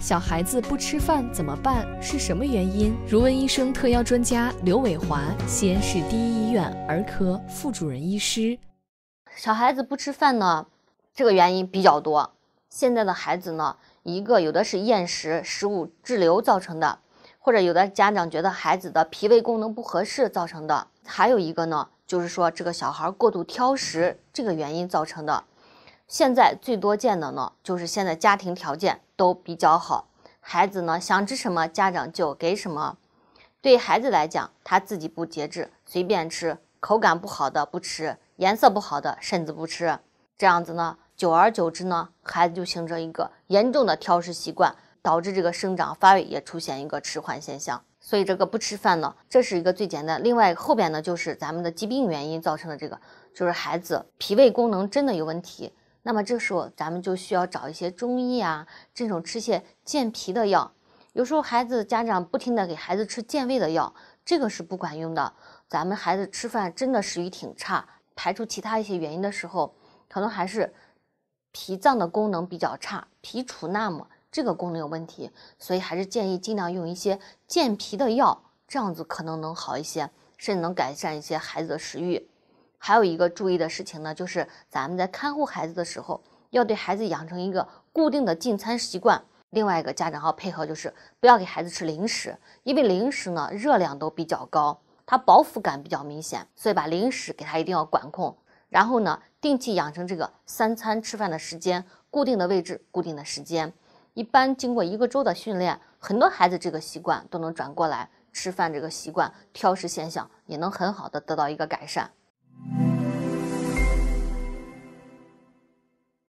小孩子不吃饭怎么办？是什么原因？如闻医生特邀专家刘伟华，西安市第一医院儿科副主任医师。小孩子不吃饭呢，这个原因比较多。现在的孩子呢，一个有的是厌食、食物滞留造成的，或者有的家长觉得孩子的脾胃功能不合适造成的，还有一个呢，就是说这个小孩过度挑食这个原因造成的。现在最多见的呢，就是现在家庭条件。都比较好，孩子呢想吃什么，家长就给什么。对孩子来讲，他自己不节制，随便吃，口感不好的不吃，颜色不好的甚至不吃。这样子呢，久而久之呢，孩子就形成一个严重的挑食习惯，导致这个生长发育也出现一个迟缓现象。所以这个不吃饭呢，这是一个最简单。另外后边呢，就是咱们的疾病原因造成的这个，就是孩子脾胃功能真的有问题。那么这时候，咱们就需要找一些中医啊，这种吃些健脾的药。有时候孩子家长不停的给孩子吃健胃的药，这个是不管用的。咱们孩子吃饭真的食欲挺差，排除其他一些原因的时候，可能还是脾脏的功能比较差，脾储纳嘛，这个功能有问题，所以还是建议尽量用一些健脾的药，这样子可能能好一些，甚至能改善一些孩子的食欲。还有一个注意的事情呢，就是咱们在看护孩子的时候，要对孩子养成一个固定的进餐习惯。另外一个家长要配合，就是不要给孩子吃零食，因为零食呢热量都比较高，它饱腹感比较明显，所以把零食给他一定要管控。然后呢，定期养成这个三餐吃饭的时间、固定的位置、固定的时间。一般经过一个周的训练，很多孩子这个习惯都能转过来，吃饭这个习惯、挑食现象也能很好的得到一个改善。